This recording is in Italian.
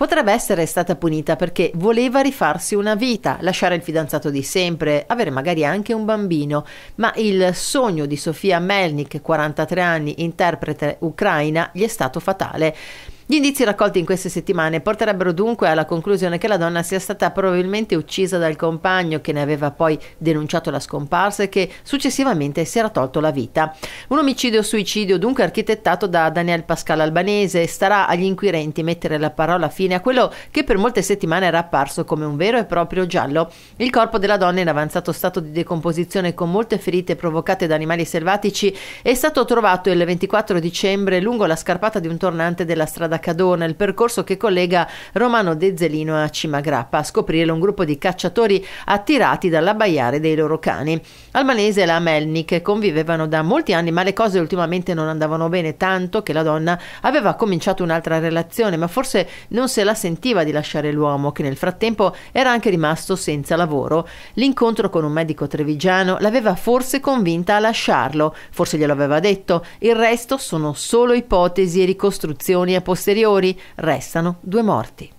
potrebbe essere stata punita perché voleva rifarsi una vita, lasciare il fidanzato di sempre, avere magari anche un bambino, ma il sogno di Sofia Melnik, 43 anni, interprete ucraina, gli è stato fatale. Gli indizi raccolti in queste settimane porterebbero dunque alla conclusione che la donna sia stata probabilmente uccisa dal compagno che ne aveva poi denunciato la scomparsa e che successivamente si era tolto la vita. Un omicidio-suicidio dunque architettato da Daniel Pascal Albanese starà agli inquirenti mettere la parola fine a quello che per molte settimane era apparso come un vero e proprio giallo. Il corpo della donna in avanzato stato di decomposizione con molte ferite provocate da animali selvatici è stato trovato il 24 dicembre lungo la scarpata di un tornante della strada Cadona, il percorso che collega Romano Dezzelino a Cimagrappa, a scoprire un gruppo di cacciatori attirati dall'abbaiare dei loro cani. Almanese e la Melnik convivevano da molti anni, ma le cose ultimamente non andavano bene, tanto che la donna aveva cominciato un'altra relazione, ma forse non se la sentiva di lasciare l'uomo, che nel frattempo era anche rimasto senza lavoro. L'incontro con un medico trevigiano l'aveva forse convinta a lasciarlo, forse glielo aveva detto, il resto sono solo ipotesi e ricostruzioni a posteriori esteriori, restano due morti.